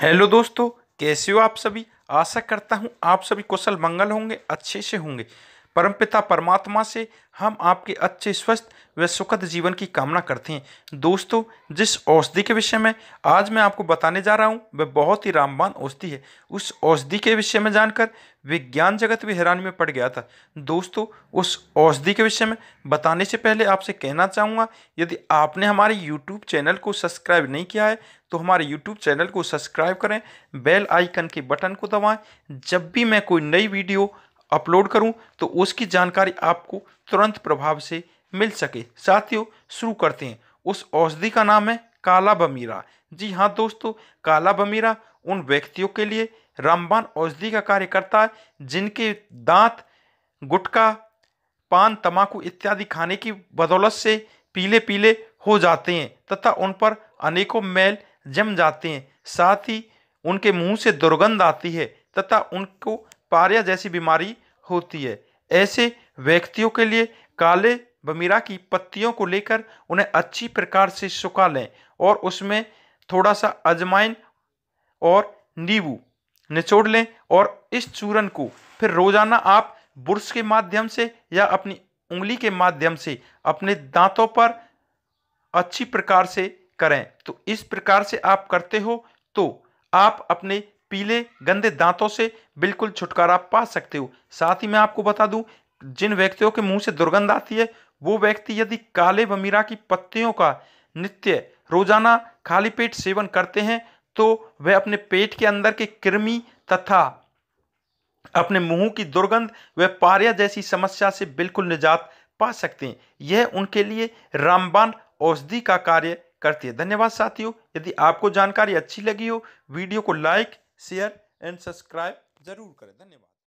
hello दोस्तों कैसे हो आप सभी आशा करता हूँ आप सभी कुशल मंगल होंगे अच्छे से होंगे परमपिता परमात्मा से हम आपके अच्छे स्वस्थ व सुखद जीवन की कामना करते हैं दोस्तों जिस औषधि के विषय में आज मैं आपको बताने जा रहा हूं वह बहुत ही रामबान औषधि है उस औषधि के विषय में जानकर विज्ञान जगत भी हैरानी में पड़ गया था दोस्तों उस औषधि के विषय में बताने से पहले आपसे कहना चाहूँगा यदि आपने हमारे यूट्यूब चैनल को सब्सक्राइब नहीं किया है तो हमारे यूट्यूब चैनल को सब्सक्राइब करें बेल आइकन के बटन को दबाएँ जब भी मैं कोई नई वीडियो अपलोड करूं तो उसकी जानकारी आपको तुरंत प्रभाव से मिल सके साथियों शुरू करते हैं उस औषधि का नाम है काला बमीरा जी हाँ दोस्तों काला बमीरा उन व्यक्तियों के लिए रामबान औषधि का कार्य करता है जिनके दांत गुटखा पान तमाकू इत्यादि खाने की बदौलत से पीले पीले हो जाते हैं तथा उन पर अनेकों मैल जम जाते हैं साथ ही उनके मुंह से दुर्गंध आती है तथा उनको पारिया जैसी बीमारी होती है ऐसे व्यक्तियों के लिए काले बमीरा की पत्तियों को लेकर उन्हें अच्छी प्रकार से सुखा लें और उसमें थोड़ा सा अजमाइन और नींबू निचोड़ लें और इस चूरन को फिर रोजाना आप ब्रश के माध्यम से या अपनी उंगली के माध्यम से अपने दांतों पर अच्छी प्रकार से करें तो इस प्रकार से आप करते हो तो आप अपने पीले गंदे दांतों से बिल्कुल छुटकारा पा सकते हो साथ ही मैं आपको बता दूं जिन व्यक्तियों के मुंह से दुर्गंध आती है वो व्यक्ति यदि काले बमीरा की पत्तियों का नित्य रोजाना खाली पेट सेवन करते हैं तो वह अपने पेट के अंदर के कृमि तथा अपने मुंह की दुर्गंध व पारिया जैसी समस्या से बिल्कुल निजात पा सकते हैं यह उनके लिए रामबान औषधि का कार्य करती है धन्यवाद साथियों यदि आपको जानकारी अच्छी लगी हो वीडियो को लाइक शेयर एंड सब्सक्राइब जरूर करें धन्यवाद